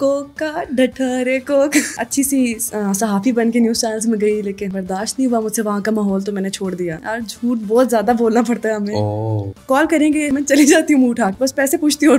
को का डरे कोक अच्छी सी सहाफी बन के न्यूज चैनल में गई लेकिन बर्दाश्त नहीं हुआ मुझसे वहाँ का माहौल तो मैंने छोड़ दिया यार झूठ बहुत ज्यादा बोलना पड़ता है हमें कॉल करेंगे मैं चली जाती हूँ मुँह उठा बस पैसे पूछती हूँ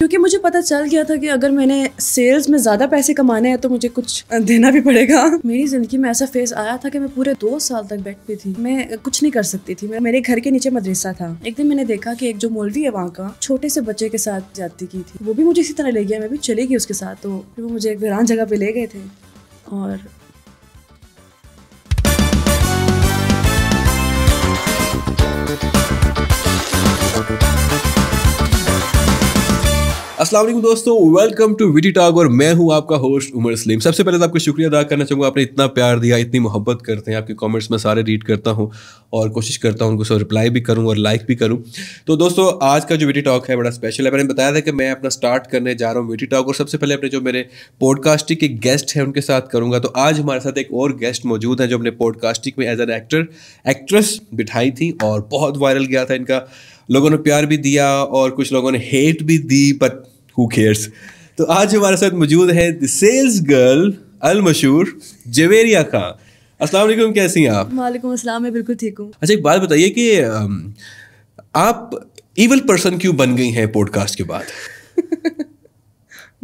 क्योंकि मुझे पता चल गया था कि अगर मैंने सेल्स में ज़्यादा पैसे कमाने हैं तो मुझे कुछ देना भी पड़ेगा मेरी ज़िंदगी में ऐसा फेज आया था कि मैं पूरे दो साल तक बैठती थी मैं कुछ नहीं कर सकती थी मेरे घर के नीचे मदरसा था एक दिन मैंने देखा कि एक जो मोलवी है वहाँ का छोटे से बच्चे के साथ जाती की थी वो भी मुझे इसी तरह ले गया मैं भी चलेगी गई उसके साथ तो वो मुझे एक वीरान जगह पे ले गए थे और असलम दोस्तों वेलकम टू विटी टॉक और मैं हूं आपका होस्ट उमर सलीम सबसे पहले तो आपका शुक्रिया अदा करना चाहूँगा आपने इतना प्यार दिया इतनी मोहब्बत करते हैं आपके कमेंट्स में सारे रीड करता हूं और कोशिश करता हूँ उनको सब रिप्लाई भी करूँ और लाइक भी करूँ तो दोस्तों आज का जो वीटी टॉक है बड़ा स्पेशल है मैंने बताया था कि मैं अपना स्टार्ट करने जा रहा हूँ वीटी टॉक और सबसे पहले अपने जो मेरे पॉडकास्टिंग के गेस्ट हैं उनके साथ करूँगा तो आज हमारे साथ एक और गेस्ट मौजूद हैं जो अपने पॉडकास्टिंग में एज एन एक्टर एक्ट्रेस बिठाई थी और बहुत वायरल गया था इनका लोगों ने प्यार भी दिया और कुछ लोगों ने हेट भी दी बट हु केयर्स तो आज हमारे साथ मौजूद है सेल्स गर्ल अल मशहूर जवेरिया खां अस्सलाम वालेकुम कैसी हैं आप वालेकुम अस्सलाम मैं बिल्कुल ठीक हूँ अच्छा एक बात बताइए कि आप इवल पर्सन क्यों बन गई हैं पॉडकास्ट के बाद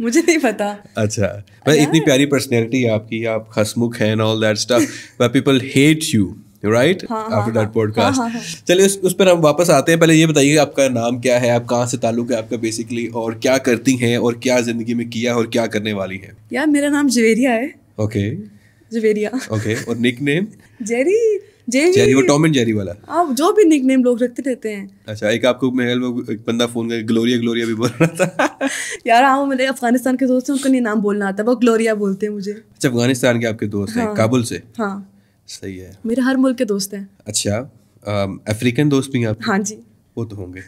मुझे नहीं पता अच्छा मैं मतलब इतनी प्यारी पर्सनैलिटी है आपकी आप खसमुख हैं all that stuff but people hate you right after that podcast चलिए उस उस पर हम वापस आते हैं पहले ये बताइए आपका नाम क्या है आप कहाँ से ताल्लुक है आपका बेसिकली और क्या करती हैं और क्या जिंदगी में किया और क्या करने वाली हैं यार मेरा नाम जवेरिया है okay okay. Javeria okay Jerry Jerry Jerry वो टॉम एंड जेरी वाला आप हाँ, जो भी लोग रखते रहते हैं अच्छा एक आपको महल में एक बंदा फोन ग्लोरिया ग्लोरिया भी बोल रहा था यार हाँ, मेरे अफगानिस्तान के दोस्त हैं उनका नहीं नाम बोलना आता वो ग्लोरिया बोलते हैं मुझे अच्छा अफगानिस्तान के आपके दोस्त है हैं हाँ। काबुल से हाँ सही है मेरे हर मुल्क के दोस्त हैं अच्छा अफ्रीकन दोस्त भी हैं आप हाँ जी वो तो होंगे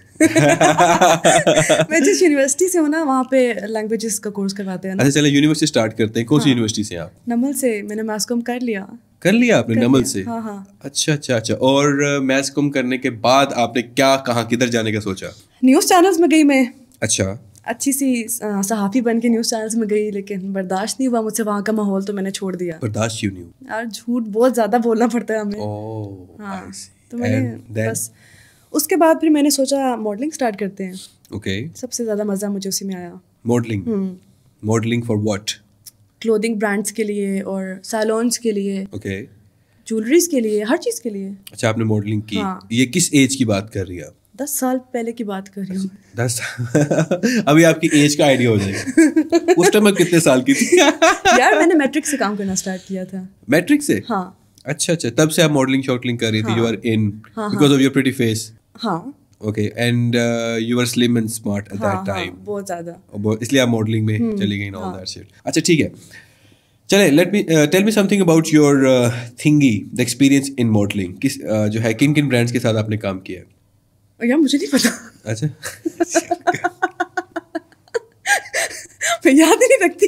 मैं जिस यूनिवर्सिटी से हूँ ना वहाँ पे लैंग्वेजेस का कोर्स करवाते हैं अच्छा चलो यूनिवर्सिटी स्टार्ट करते हैं कौन सी यूनिवर्सिटी हाँ। से आप नमल से मैंने मैथ्स कॉम कर लिया कर लिया आपने कर नमल लिया, से हाँ हाँ अच्छा अच्छा अच्छा और मैथ्स कॉम करने के बाद आपने क्या कहाँ किधर जाने का सोचा न्यूज़ चैनल्स में गई मैं अच्छा अच्छी सी सहाफ़ी बन के न्यूज़ चैनल्स में गई लेकिन बर्दाश्त नहीं हुआ मुझसे वहाँ का माहौल तो मैंने छोड़ दिया बर्दाश्त क्यों नहीं हुआ यार झूठ बहुत ज़्यादा बोलना पड़ता है हमें ओह हाँ, तो मैंने बस उसके बाद फिर मैंने सोचा मॉडलिंग स्टार्ट करते हैं ओके okay. सबसे ज़्यादा मज़ा मुझे उसी में आया modelling modelling for what clothing brands के लिए और सैलॉन्स के लिए ओके okay. ज्वेलरीज के लिए हर चीज़ के लिए अच्छा आपने मॉडलिंग की हाँ. ये किस एज की बात कर रही है आप दस साल पहले की बात कर रही हूँ दस अभी आपकी एज का आइडिया हो जाएगा उस टाइम कितने साल की थी यार मैंने मैट्रिक से काम करना स्टार्ट किया था मैट्रिक से हाँ अच्छा अच्छा तब से आप मॉडलिंग शॉटलिंग कर रही थी you are in because of your pretty face हाँ okay and you are slim and smart at that time बहुत ज्यादा इसलिए आप मॉडलिंग में हम्म, चली गई ऑल दैट शिट अच्छा ठीक है चले let me tell me something about your thingy the experience in modelling किस uh, जो है किन किन ब्रांड्स के साथ आपने काम किया है यार मुझे नहीं पता अच्छा मैं याद नहीं रखती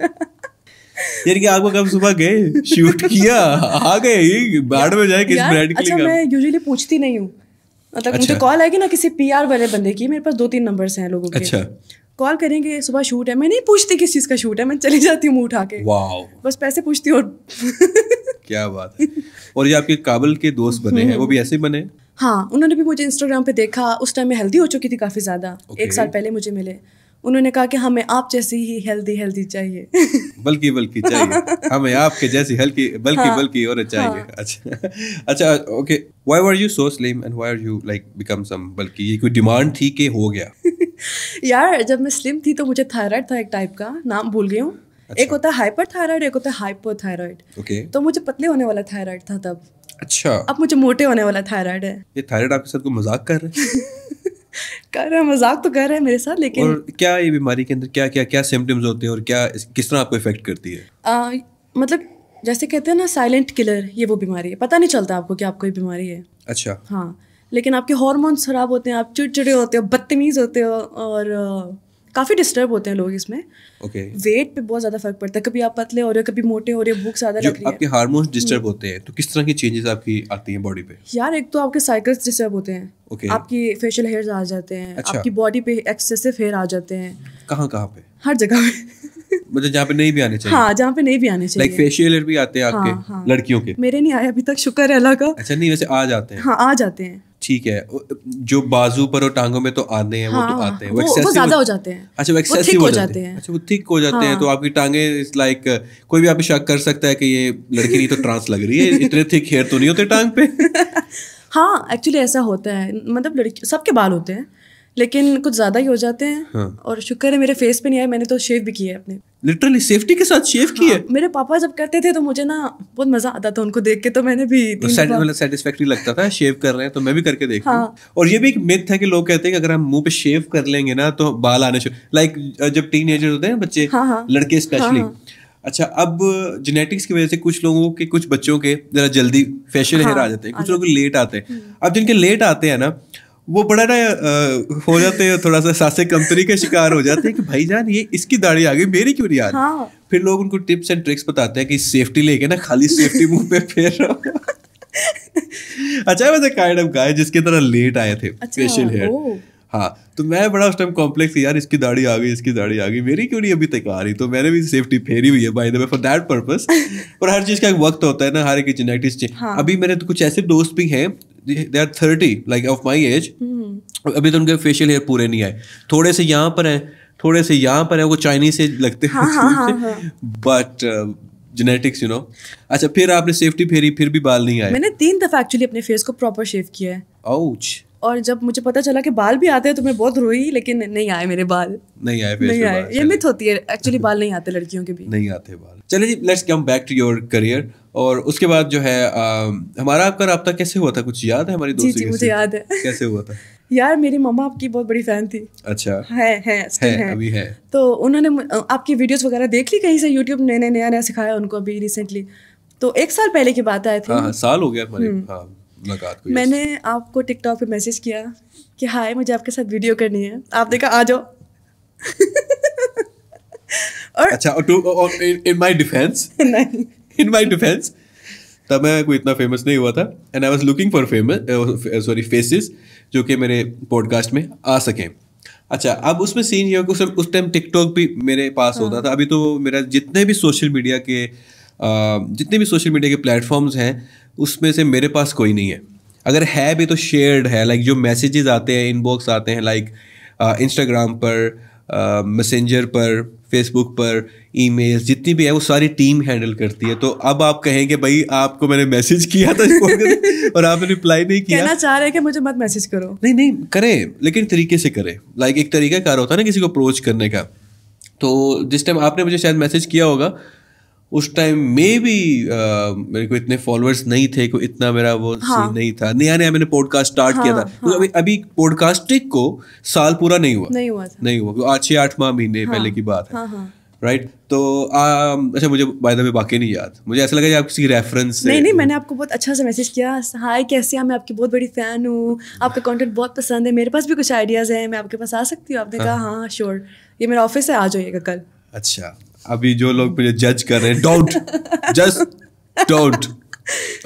यार कि आपको कब सुबह गए शूट किया आ गए बाद में जाए किस ब्रांड के लिए अच्छा मैं यूजुअली पूछती नहीं हूँ मतलब अच्छा। मुझे कॉल आएगी ना किसी पीआर वाले बंदे की मेरे पास दो तीन नंबर हैं लोगों के अच्छा कॉल करेंगे सुबह शूट है मैं नहीं पूछती किस चीज़ का शूट है मैं चली जाती हूँ मुँह उठा के बस पैसे पूछती हूँ क्या बात है और ये आपके काबिल के दोस्त बने हैं वो भी ऐसे बने हाँ उन्होंने भी मुझे इंस्टाग्राम पे देखा उस टाइम मैं हेल्दी हो चुकी थी काफ़ी ज़्यादा एक साल पहले मुझे मिले उन्होंने कहा कि हमें आप जैसी ही हेल्दी हेल्दी चाहिए बल्कि बल्कि चाहिए हमें आपके जैसी हल्की बल्कि हाँ, बल्कि और हाँ। चाहिए हाँ. अच्छा अच्छा okay why were you so slim and why are you like become some बल्कि ये कोई डिमांड थी कि हो गया यार जब मैं स्लिम थी तो मुझे थायराइड था एक टाइप का नाम भूल गई हूँ अच्छा। एक होता है हाइपर थायराइड एक होता है हाइपोथायराइड ओके तो मुझे पतले होने वाला थायराइड था तब अच्छा अब मुझे मोटे होने वाला थायराइड है ये थायराइड आपके साथ कोई मजाक कर रहे हैं कर रहे हैं मजाक तो कर रहे हैं मेरे साथ लेकिन और क्या ये बीमारी के अंदर क्या क्या क्या सिम्टम्स होते हैं और क्या किस तरह आपको इफेक्ट करती है आ, मतलब जैसे कहते हैं ना साइलेंट किलर ये वो बीमारी है पता नहीं चलता आपको कि आपको ये बीमारी है अच्छा हाँ लेकिन आपके हॉर्मोन्स खराब होते हैं आप चिड़चिड़े होते हो बदतमीज़ होते हो और काफ़ी डिस्टर्ब होते हैं लोग इसमें ओके okay. वेट पे बहुत ज़्यादा फर्क पड़ता है कभी आप पतले हो रहे हो कभी मोटे हो रहे हो भूख ज़्यादा लग रही है आपके हार्मोन्स डिस्टर्ब होते हैं तो किस तरह की चेंजेस आपकी आती हैं बॉडी पे यार एक तो आपके साइकिल्स डिस्टर्ब होते हैं okay. आपकी फेशियल हेयर्स आ जाते हैं अच्छा. आपकी बॉडी पे एक्सेसिव हेयर आ जाते हैं कहाँ कहाँ पे हर जगह पे मतलब जहाँ पे नहीं भी आने चाहिए हाँ जहाँ पे नहीं भी आने चाहिए लाइक फेशियल भी आते हैं हाँ, आपके हाँ, हाँ. लड़कियों के मेरे नहीं आए अभी तक शुक्र है अल्लाह का अच्छा नहीं वैसे आ जाते हैं हाँ आ जाते हैं ठीक है जो बाजू पर और टांगों में तो आने हैं हाँ, वो तो आते हैं वो, तो हाँ, वो, वो ज्यादा हो जाते हैं अच्छा वो एक्सेसिव हो जाते हैं अच्छा वो थिक हो जाते हैं तो हाँ। आपकी टांगे लाइक कोई भी आप शक कर सकता है कि ये लड़की नहीं तो ट्रांस लग रही है इतने थिक हेयर तो नहीं होते टांग पे हाँ एक्चुअली ऐसा होता है मतलब लड़की सबके बाल होते हैं लेकिन कुछ ज्यादा ही हो जाते हैं हाँ. और शुक्र है मेरे फेस पे नहीं आए मैंने तो शेव भी किए अपने लिटरली सेफ्टी के साथ शेव हाँ, किए मेरे पापा जब करते थे तो मुझे ना बहुत मजा आता था उनको देख के तो मैंने भी सेटिस्फेक्ट्री मतलब मतलब लगता था शेव कर रहे हैं तो मैं भी करके देखा हाँ. और ये भी एक मिथ है कि लोग कहते हैं कि अगर हम मुंह पे शेव कर लेंगे ना तो बाल आने शुरू लाइक जब टीन होते हैं बच्चे हाँ, हाँ। लड़के स्पेशली हाँ, अच्छा अब जेनेटिक्स की वजह से कुछ लोगों के कुछ बच्चों के जरा जल्दी फैशन हेयर आ जाते हैं कुछ लोग लेट आते हैं हम्म। अब जिनके लेट आते हैं ना वो बड़ा ना हो जाते हैं थोड़ा सा सासे कंपनी के शिकार हो जाते हैं कि भाई जान ये इसकी दाढ़ी आ गई मेरी क्यों नहीं आ रही हाँ। फिर लोग उनको टिप्स एंड ट्रिक्स बताते हैं कि सेफ्टी लेके ना खाली सेफ्टी मुंह पे फेर रहा अच्छा वैसे काइंड ऑफ गाय जिसके तरह लेट आए थे स्पेशल अच्छा, हेयर हाँ तो मैं बड़ा उस टाइम कॉम्प्लेक्स यार इसकी दाढ़ी आ गई इसकी दाढ़ी आ गई मेरी क्यों नहीं अभी तक आ रही तो मैंने भी सेफ्टी फेरी हुई है by the way for that purpose और हर चीज़ का एक वक्त होता है ना हर एक जेनेटिक्स हाँ. अभी मेरे तो कुछ ऐसे दोस्त भी हैं they are thirty like of my age अभी तो उनके फेशियल हेयर पूरे नहीं आए थोड़े से यहाँ पर हैं थोड़े से यहाँ पर हैं वो चाइनीज से लगते हैं हाँ, हाँ, हाँ. बट जेनेटिक्स यू नो अच्छा फिर आपने सेफ्टी फेरी फिर भी बाल नहीं आए मैंने तीन दफा एक्चुअली अपने फेस को प्रॉपर शेव किया है ouch. और जब मुझे पता चला कि बाल भी आते हैं तो मैं बहुत रोई लेकिन नहीं आए मेरे बाल नहीं आए फेस नहीं आए ये मिथ होती है एक्चुअली बाल नहीं आते लड़कियों के भी नहीं आते बाल चलिए जी let's come back to your career और उसके बाद जो है आ, हमारा आपका रबता कैसे हुआ था कुछ याद है हमारी दोस्ती मुझे याद है कैसे हुआ था यार मेरी मम्मा आपकी बहुत बड़ी फैन थी अच्छा है है है, है अभी है तो उन्होंने आपकी वीडियोस वगैरह देख ली कहीं से यूट्यूब ने नए नया नया सिखाया उनको अभी रिसेंटली तो एक साल पहले की बात आई थी हाँ, हाँ, साल हो गया हमारे हम्म। हाँ, मैंने आपको टिकटॉक पे मैसेज किया कि हाय मुझे आपके साथ वीडियो करनी है आप देखा आ जाओ और अच्छा और इन माय डिफेंस नहीं इन माई डिफेंस तब मैं कोई इतना फेमस नहीं हुआ था and I was looking for famous sorry faces जो कि मेरे पॉडकास्ट में आ सकें अच्छा अब उसमें सीन ये उस उस टाइम टिकटॉक भी मेरे पास होता था हाँ. अभी तो मेरा जितने भी सोशल मीडिया के uh, जितने भी सोशल मीडिया के प्लेटफॉर्म्स हैं उसमें से मेरे पास कोई नहीं है अगर है भी तो शेयर्ड है लाइक जो मैसेजेस आते हैं इनबॉक्स आते हैं लाइक इंस्टाग्राम uh, पर मैसेंजर uh, पर फेसबुक पर ईमेल्स जितनी भी है वो सारी टीम हैंडल करती है तो अब आप कहेंगे भाई आपको मैंने मैसेज किया था और आपने रिप्लाई नहीं किया कहना चाह रहे हैं कि मुझे मत मैसेज करो नहीं नहीं करें लेकिन तरीके से करें लाइक एक तरीका कार होता है ना किसी को अप्रोच करने का तो जिस टाइम आपने मुझे शायद मैसेज किया होगा उस टाइम में भी मेरे को इतने फॉलोअर्स नहीं थे को इतना मेरा वो हाँ. नहीं था नया नया मैंने पॉडकास्ट स्टार्ट हाँ, किया था हाँ. तो अभी अभी पॉडकास्टिंग को साल पूरा नहीं हुआ नहीं हुआ था. नहीं हुआ आज छः आठ माह महीने हाँ. पहले की बात है हाँ, हाँ. Right right? तो आ, um, अच्छा मुझे बाय द वे बाकी नहीं याद मुझे ऐसा लगा कि आप किसी रेफरेंस नहीं नहीं मैंने आपको बहुत अच्छा सा मैसेज किया हाय कैसे हैं मैं आपकी बहुत बड़ी फ़ैन हूँ आपका कंटेंट बहुत पसंद है मेरे पास भी कुछ आइडियाज़ हैं मैं आपके पास आ सकती हूँ आपने हाँ. कहा हाँ श्योर ये मेरा ऑफिस है आ जाइएगा कल अच्छा अभी जो लोग मुझे जज कर रहे हैं डोंट जस्ट डोंट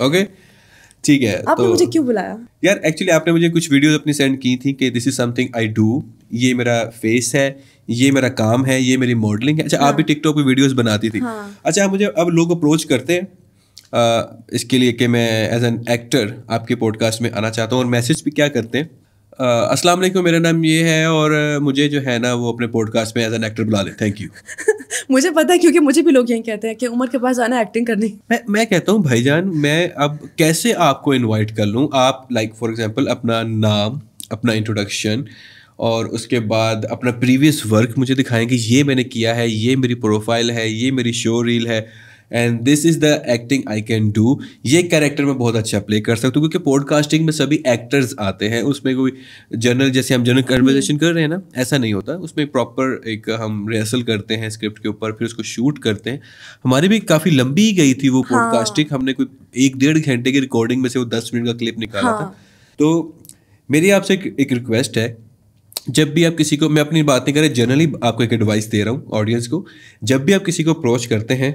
ओके ठीक है आपने तो, मुझे क्यों बुलाया यार एक्चुअली आपने मुझे कुछ वीडियोस अपनी सेंड की थी कि this is something I do ये मेरा फेस है ये मेरा काम है ये मेरी मॉडलिंग है अच्छा हाँ. आप भी टिकटॉक हाँ। पे वीडियोस बनाती थी हाँ. अच्छा आप मुझे अब लोग अप्रोच करते हैं इसके लिए कि मैं एज एन एक्टर आपके पॉडकास्ट में आना चाहता हूँ और मैसेज भी क्या करते हैं असलम मेरा नाम ये है और मुझे जो है ना वो अपने पॉडकास्ट में एज एन एक्टर बुला लें थैंक यू मुझे पता है क्योंकि मुझे भी लोग यही कहते हैं कि उमर के पास आना एक्टिंग करनी मैं मैं कहता हूँ भाईजान मैं अब कैसे आपको इनवाइट कर लूँ आप लाइक फॉर एग्जांपल अपना नाम अपना इंट्रोडक्शन और उसके बाद अपना प्रीवियस वर्क मुझे दिखाएं कि ये मैंने किया है ये मेरी प्रोफाइल है ये मेरी शो रील है and this is the acting I can do ये कैरेक्टर मैं बहुत अच्छा प्ले कर सकता हूँ क्योंकि पॉडकास्टिंग में सभी एक्टर्स आते हैं उसमें कोई जनरल जैसे हम जनरल कन्वर्जेशन हम्म। कर रहे हैं ना ऐसा नहीं होता उसमें प्रॉपर एक हम रिहर्सल करते हैं स्क्रिप्ट के ऊपर फिर उसको शूट करते हैं हमारी भी काफ़ी लंबी गई थी वो पॉडकास्टिंग हाँ। हमने कोई एक डेढ़ घंटे की रिकॉर्डिंग में से वो दस मिनट का क्लिप निकाला था हाँ। तो मेरी आपसे एक रिक्वेस्ट है जब भी आप किसी को मैं अपनी बात नहीं करें जनरली आपको एक एडवाइस दे रहा हूँ ऑडियंस को जब भी आप किसी को अप्रोच करते हैं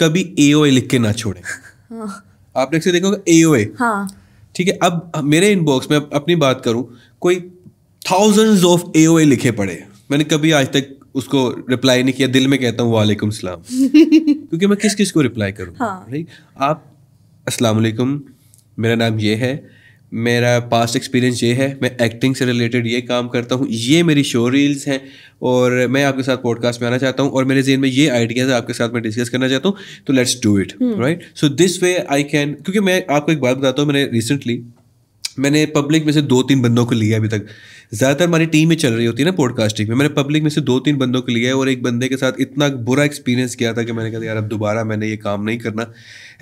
कभी ए लिख के ना छोड़े हाँ. आप नेक्स्ट देखोगे ए हाँ. ठीक है अब मेरे इनबॉक्स में अपनी बात करूं कोई थाउजेंड्स ऑफ ए लिखे पड़े मैंने कभी आज तक उसको रिप्लाई नहीं किया दिल में कहता हूँ वालेकुम सलाम क्योंकि मैं किस किस को रिप्लाई करूँ हाँ. आप अस्सलाम वालेकुम मेरा नाम ये है मेरा पास्ट एक्सपीरियंस ये है मैं एक्टिंग से रिलेटेड ये काम करता हूँ ये मेरी शो रील्स हैं और मैं आपके साथ पॉडकास्ट में आना चाहता हूँ और मेरे जेन में ये आइडियाज़ आपके साथ मैं डिस्कस करना चाहता हूँ तो let's do it right so this way I can क्योंकि मैं आपको एक बात बताता हूँ मैंने रिसेंटली मैंने पब्लिक में से दो तीन बंदों को लिया अभी तक ज़्यादातर हमारी टीम ही चल रही होती है ना पॉडकास्टिंग में मैंने पब्लिक में से दो तीन बंदों को लिए और एक बंदे के साथ इतना बुरा एक्सपीरियंस किया था कि मैंने कहा यार अब दोबारा मैंने ये काम नहीं करना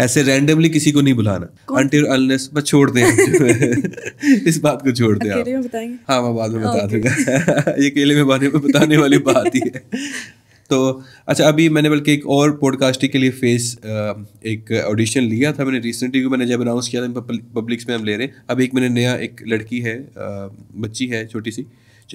ऐसे रैंडमली किसी को नहीं बुलाना अनटिल अलनेस बस छोड़ दें इस बात को छोड़ दें आप हाँ मैं बाद में बता दूंगा ये अकेले में बारे में बताने वाली बात ही है तो अच्छा अभी मैंने बल्कि एक और पॉडकास्टिंग के लिए फेस एक ऑडिशन लिया था मैंने रिसेंटली मैंने जब अनाउंस किया था पब्लिक्स में हम ले रहे हैं अभी एक मैंने नया एक लड़की है बच्ची है छोटी सी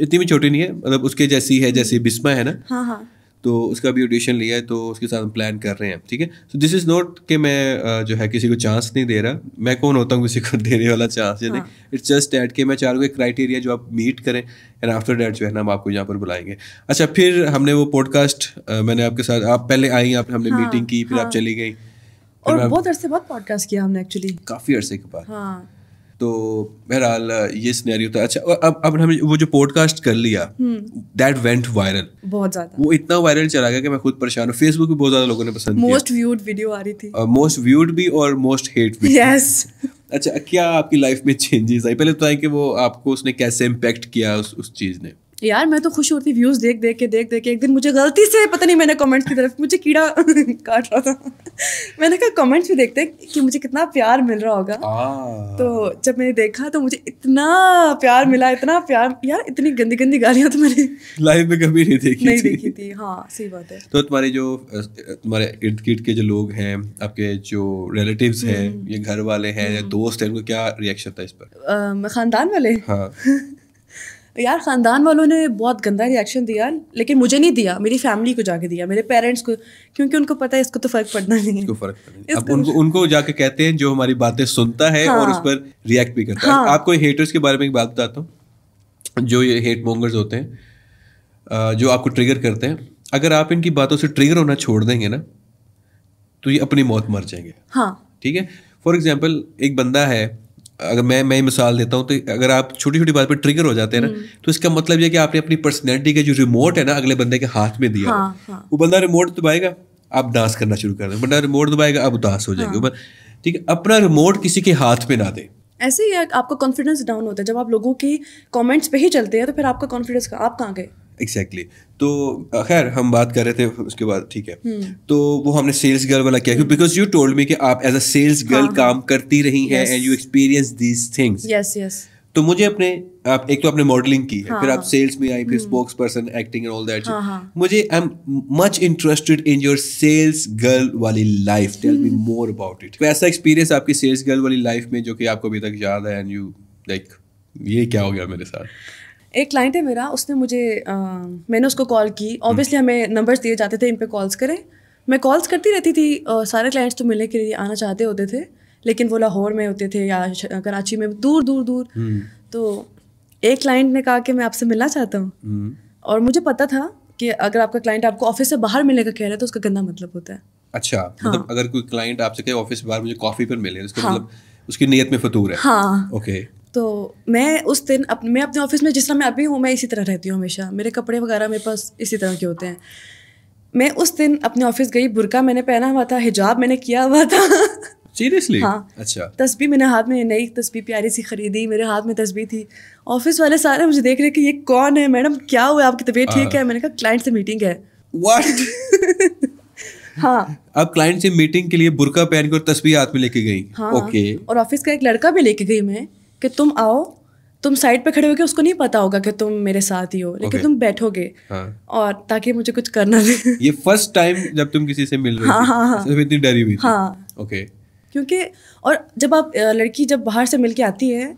इतनी भी छोटी नहीं है मतलब उसके जैसी है जैसी बिस्मा है ना हाँ हाँ तो उसका भी ऑडिशन लिया है तो उसके साथ हम प्लान कर रहे हैं ठीक है सो दिस इज़ नॉट कि मैं जो है किसी को चांस नहीं दे रहा मैं कौन होता हूँ किसी को देने वाला चांस या नहीं इट्स जस्ट डैट कि मैं चाह रहा हूँ क्राइटेरिया जो आप मीट करें एंड आफ्टर डैट जो है ना हम आपको यहाँ पर बुलाएंगे अच्छा फिर हमने वो पॉडकास्ट मैंने आपके साथ आप पहले आई आपने हमने मीटिंग हाँ, की फिर आप हाँ। चली गई और बहुत अरसे बाद पॉडकास्ट किया हमने एक्चुअली काफ़ी अरसे के बाद हाँ तो बहरहाल ये सिनेरियो था अच्छा अब अब हमने वो जो पॉडकास्ट कर लिया दैट वेंट वायरल बहुत ज्यादा वो इतना वायरल चला गया कि मैं खुद परेशान हूँ फेसबुक पे बहुत ज्यादा लोगों ने पसंद मोस्ट व्यूड वीडियो आ रही थी मोस्ट व्यूड भी और मोस्ट हेट भी यस अच्छा क्या आपकी लाइफ में चेंजेस आई पहले बताएं तो कि वो आपको उसने कैसे इम्पेक्ट किया उस, उस चीज़ ने यार मैं तो खुश होती व्यूज़ देख देख के देख देख के एक दिन मुझे गलती से पता नहीं मैंने कमेंट्स की तरफ मुझे कीड़ा काट रहा था मैंने कहा कमेंट्स भी देखते कि मुझे कितना प्यार मिल रहा होगा तो जब मैंने देखा तो मुझे इतना प्यार मिला इतना प्यार यार इतनी गंदी गंदी गालियाँ तो मैंने लाइफ में कभी नहीं देखी नहीं देखी थी हाँ सही बात है तो तुम्हारे जो तुम्हारे इर्द गिर्द के जो लोग हैं आपके जो रिलेटिव है या घर वाले हैं हम्म। दोस्त है उनका क्या रिएक्शन था इस पर खानदान वाले हाँ यार ख़ानदान वालों ने बहुत गंदा रिएक्शन दिया लेकिन मुझे नहीं दिया मेरी फैमिली को जाके दिया मेरे पेरेंट्स को क्योंकि उनको पता है इसको तो फ़र्क पड़ना नहीं इसको फ़र्क पड़ना अब उनको उनको जाके कहते हैं जो हमारी बातें सुनता है हाँ, और उस पर रिएक्ट भी करता हाँ, है आपको हेटर्स के बारे में एक बात बताता हूँ जो ये हेट मोंगर्स होते हैं जो आपको ट्रिगर करते हैं अगर आप इनकी बातों से ट्रिगर होना छोड़ देंगे ना तो ये अपनी मौत मर जाएंगे हाँ ठीक है फॉर एग्जाम्पल एक बंदा है अगर मैं मैं मिसाल देता हूँ तो अगर आप छोटी छोटी बात पर ट्रिगर हो जाते हैं ना हम्म। तो इसका मतलब ये कि आपने अपनी पर्सनैलिटी का जो रिमोट है ना अगले बंदे के हाथ में दिया हाँ, हाँ. वो बंदा रिमोट दबाएगा आप डांस करना शुरू कर दें बंदा रिमोट दबाएगा आप उदास हो जाएंगे हाँ. ठीक है अपना रिमोट किसी के हाथ में ना दे ऐसे ही आपका कॉन्फिडेंस डाउन होता है जब आप लोगों के कॉमेंट्स पे ही चलते हैं तो फिर आपका कॉन्फिडेंस आप कहाँ गए एग्जैक्टली exactly. तो खैर हम बात कर रहे थे उसके बाद ठीक है हम्म। तो वो हमने सेल्स गर्ल वाला किया बिकॉज यू टोल्ड मी कि आप एज अ सेल्स गर्ल काम करती रही हैं and you experience these things yes yes तो मुझे अपने आप एक तो आपने मॉडलिंग की है हाँ, फिर आप सेल्स हाँ। में आई फिर spokesperson acting and all that मुझे I am much interested in your sales girl वाली life tell me more about it ऐसा एक्सपीरियंस आपकी सेल्स गर्ल वाली लाइफ में जो कि आपको अभी तक याद है एंड यू लाइक ये क्या हो गया मेरे साथ एक क्लाइंट है मेरा उसने मुझे आ, मैंने उसको कॉल की ऑब्वियसली हम्म। हमें नंबर्स दिए जाते थे इन पर कॉल्स करें मैं कॉल्स करती रहती थी और सारे क्लाइंट्स तो मिलने के लिए आना चाहते होते थे लेकिन वो लाहौर में होते थे या कराची में दूर दूर दूर हम्म। तो एक क्लाइंट ने कहा कि मैं आपसे मिलना चाहता हूँ हम्म। और मुझे पता था कि अगर आपका क्लाइंट आपको ऑफिस से बाहर मिलने का कह रहा है तो उसका गंदा मतलब होता है अच्छा हाँ. मतलब अगर कोई क्लाइंट आपसे कहे ऑफिस बाहर मुझे कॉफी पर मिले उसका हाँ. मतलब उसकी नीयत में फतूर है हाँ ओके तो मैं उस दिन अप, मैं अपने ऑफिस में जिस तरह मैं अभी हूँ मैं इसी तरह रहती हूँ हमेशा मेरे कपड़े वगैरह मेरे पास इसी तरह के होते हैं मैं उस दिन अपने ऑफिस गई बुरका मैंने पहना हुआ था हिजाब मैंने किया हुआ था सीरियसली हाँ अच्छा तस्वीर मैंने हाथ में नई तस्वीर प्यारी सी खरीदी मेरे हाथ में तस्वीर थी ऑफिस वाले सारे मुझे देख रहे कि ये कौन है मैडम क्या हुआ आपकी तबीयत हाँ। ठीक है मैंने कहा क्लाइंट से मीटिंग है व्हाट हाँ अब क्लाइंट से मीटिंग के लिए बुरका पहनकर तस्वीर हाथ में लेके गई हाँ, ओके और ऑफिस का एक लड़का भी लेके गई मैं कि तुम आओ तुम साइड पे खड़े होगे उसको नहीं पता होगा कि तुम मेरे साथ ही हो लेकिन okay. तुम बैठोगे हाँ. और ताकि मुझे कुछ करना नहीं ये फर्स्ट टाइम जब तुम किसी से मिल रहे हाँ, तो हाँ, हाँ, हाँ. इतनी डरी हुई हाँ ओके okay. क्योंकि और जब आप लड़की जब बाहर से मिल के आती है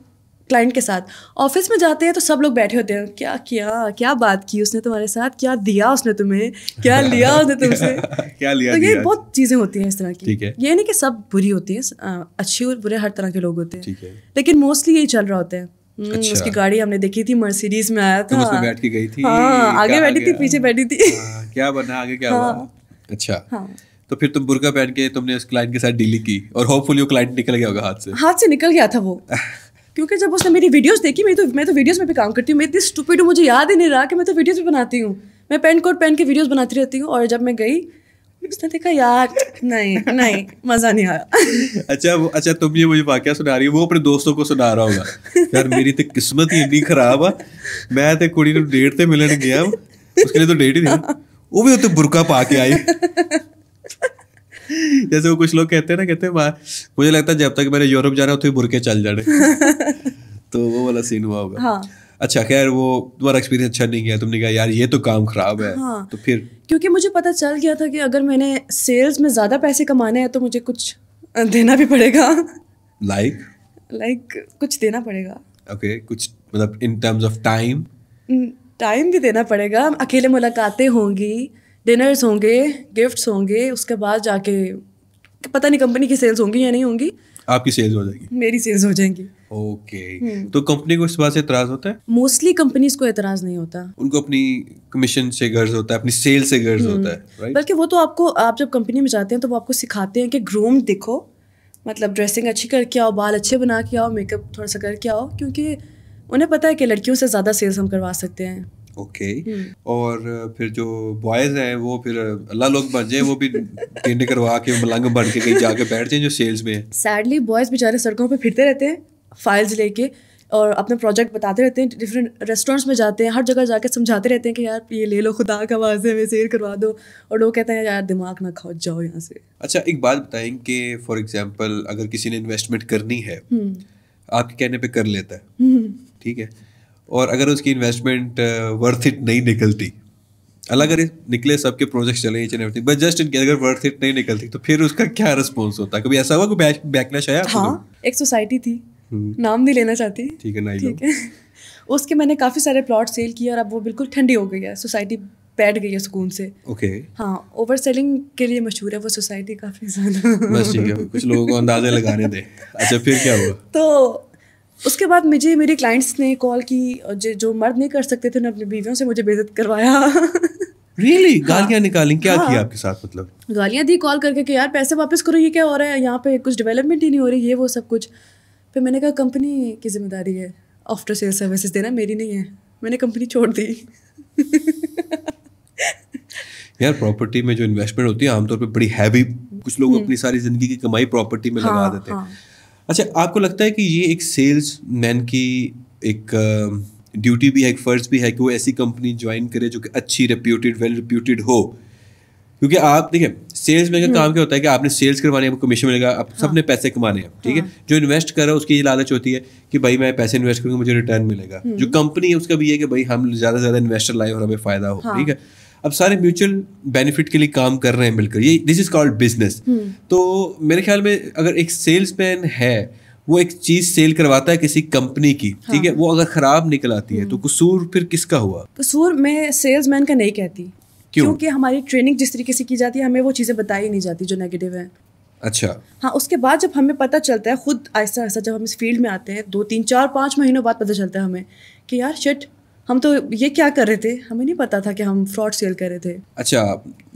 क्लाइंट के साथ ऑफिस में जाते हैं तो सब लोग बैठे होते हैं क्या किया क्या बात की उसने तुम्हारे साथ क्या दिया उसने तुम्हें क्या लिया उसने तुमसे क्या लिया तो ये दिया? बहुत चीज़ें होती हैं इस तरह की ठीक है ये नहीं कि सब बुरी होती हैं अच्छी और बुरे हर तरह के लोग होते हैं लेकिन मोस्टली यही चल रहा होता है हम्म, अच्छा। उसकी गाड़ी हमने देखी थी मर्सिडीज में आया था तुम उसमें बैठ के गई थी हाँ, हाँ आगे बैठी थी पीछे बैठी थी हाँ, क्या बना आगे क्या हुआ हाँ। अच्छा हाँ तो फिर तुम बुरका पहन के तुमने उस क्लाइंट के साथ डीलिंग की और होपफुली वो क्लाइंट निकल गया होगा हाथ से हाथ से निकल गया था वो क्योंकि जब उसने मेरी वीडियोस देखी मेरी तो मैं तो वीडियोस में भी काम करती हूँ मैं इतनी स्टूपिड हूँ मुझे याद ही नहीं रहा कि मैं तो वीडियोस भी बनाती हूँ मैं पेन कोट पहन के वीडियोस बनाती रहती हूँ और जब मैं गई उसने देखा यार नहीं नहीं मज़ा नहीं आया अच्छा अच्छा तुम ये मुझे वाक्य सुना रही हो वो अपने दोस्तों को सुना रहा होगा यार मेरी तो किस्मत ही इतनी खराब है मैं तो कुड़ी डेट तो मिलने गया उसके लिए तो डेट ही नहीं वो भी उतने बुरका पा के आई जैसे वो कुछ लोग कहते हैं ना कहते हैं मुझे लगता है जब तक मेरे यूरोप जा जाना तो बुरके चल जाने तो वो वाला सीन हुआ होगा हाँ। अच्छा खैर वो तुम्हारा एक्सपीरियंस अच्छा नहीं गया तुमने कहा यार ये तो काम खराब है हाँ, तो फिर क्योंकि मुझे पता चल गया था कि अगर मैंने सेल्स में ज़्यादा पैसे कमाने हैं तो मुझे कुछ देना भी पड़ेगा लाइक लाइक कुछ देना पड़ेगा ओके okay, कुछ मतलब in terms of time time भी देना पड़ेगा अकेले मुलाकातें होंगी डिनर्स होंगे गिफ्ट्स होंगे उसके बाद जाके पता नहीं कंपनी की सेल्स होंगी या नहीं होंगी आपकी सेल्स हो जाएगी मेरी सेल्स हो जाएंगी ओके हम्म। तो कंपनी को इस बात से एतराज होता है मोस्टली कंपनीज को एतराज नहीं होता उनको अपनी कमीशन से गर्ज होता है अपनी सेल से गर्ज हम्म। होता है बल्कि वो तो आपको आप जब कंपनी में जाते हैं तो वो आपको सिखाते हैं कि ग्रूम दिखो मतलब ड्रेसिंग अच्छी करके आओ बाल अच्छे बना के आओ मेकअप थोड़ा सा करके आओ क्योंकि उन्हें पता है कि लड़कियों से ज़्यादा सेल्स हम करवा सकते हैं ओके hmm. और फिर जो बॉयज हैं वो फिर अल्लाह लोग बन जाए वो भी टेंडे करवा के मलंग बन के कहीं जाके बैठ जाए जो सेल्स में सैडली बॉयज बेचारे सड़कों पर फिरते रहते हैं फाइल्स लेके और अपने प्रोजेक्ट बताते रहते हैं डिफरेंट रेस्टोरेंट्स में जाते हैं हर जगह जाके समझाते रहते हैं कि यार ये ले लो खुदा का वाजे में शेयर करवा दो और लोग कहते हैं यार दिमाग ना खाओ जाओ यहाँ से अच्छा एक बात बताएं कि फॉर एग्जांपल अगर किसी ने इन्वेस्टमेंट करनी है hmm. आपके कहने पे कर लेता है hmm. ठीक है और अगर उसकी इन्वेस्टमेंट वर्थ इट नहीं निकलती अलग अगर निकले सबके प्रोजेक्ट चले चले एवरीथिंग बट जस्ट इनके अगर वर्थ इट नहीं निकलती तो फिर उसका क्या रिस्पॉन्स होता है कभी ऐसा हुआ कोई बैकलैश आया हाँ एक सोसाइटी थी हम्म। नाम नहीं लेना चाहती ठीक है ठीक है उसके मैंने काफ़ी सारे प्लॉट सेल किए और अब वो बिल्कुल ठंडी हो गई है सोसाइटी बैठ गई है सुकून से ओके okay. हाँ ओवर सेलिंग के लिए मशहूर है वो सोसाइटी काफ़ी ज़्यादा बस ठीक है कुछ लोगों को अंदाजे लगाने दे अच्छा फिर क्या हुआ तो उसके बाद मुझे मेरे क्लाइंट्स ने कॉल की जो, जो मर्द नहीं कर सकते थे उन्होंने अपनी बीवियों से मुझे बेजत करवाया रियली हाँ। गालियां निकाली क्या हाँ, किया आपके साथ मतलब गालियां दी कॉल करके कि यार पैसे वापस करो ये क्या हो रहा है यहाँ पे कुछ डेवलपमेंट ही नहीं हो रही ये वो सब कुछ फिर मैंने कहा कंपनी की जिम्मेदारी है आफ्टर सेल सर्विसेज देना मेरी नहीं है मैंने कंपनी छोड़ दी यार प्रॉपर्टी में जो इन्वेस्टमेंट होती है आमतौर पर बड़ी हैवी कुछ लोग हम्म। अपनी सारी जिंदगी की कमाई प्रॉपर्टी में लगा हाँ, देते हैं हाँ। अच्छा आपको लगता है कि ये एक सेल्स मैन की एक ड्यूटी भी है एक फ़र्ज़ भी है कि वो ऐसी कंपनी ज्वाइन करे जो कि अच्छी रेप्यूटेड वेल रिप्यूटेड हो क्योंकि आप देखिए सेल्स मैन का हम्म। काम क्या होता है कि आपने सेल्स करवाने आपको कमीशन मिलेगा आप हाँ। सबने पैसे कमाने हैं ठीक है हाँ। जो इन्वेस्ट कर रहा है उसकी ये लालच होती है कि भाई मैं पैसे इन्वेस्ट करूंगा मुझे रिटर्न मिलेगा जो कंपनी हम्म। है उसका भी है कि भाई हम ज़्यादा से ज़्यादा इन्वेस्टर लाए और हमें फ़ायदा हो हाँ। ठीक है अब सारे म्यूचुअल बेनिफिट के लिए काम कर रहे हैं मिलकर ये दिस इज कॉल्ड बिजनेस तो मेरे ख्याल में अगर एक सेल्समैन है वो एक चीज सेल करवाता है किसी कंपनी की ठीक हाँ। है वो अगर खराब निकल आती है हम्म। तो कसूर फिर किसका हुआ कसूर मैं सेल्समैन का नहीं कहती क्यों? क्योंकि हमारी ट्रेनिंग जिस तरीके से की जाती है हमें वो चीज़ें बताई नहीं जाती जो नेगेटिव है अच्छा हाँ उसके बाद जब हमें पता चलता है खुद ऐसा ऐसा जब हम इस फील्ड में आते हैं दो तीन चार पाँच महीनों बाद पता चलता है हमें कि यार शिट हम तो ये क्या कर रहे थे हमें नहीं पता था कि हम फ्रॉड सेल कर रहे थे अच्छा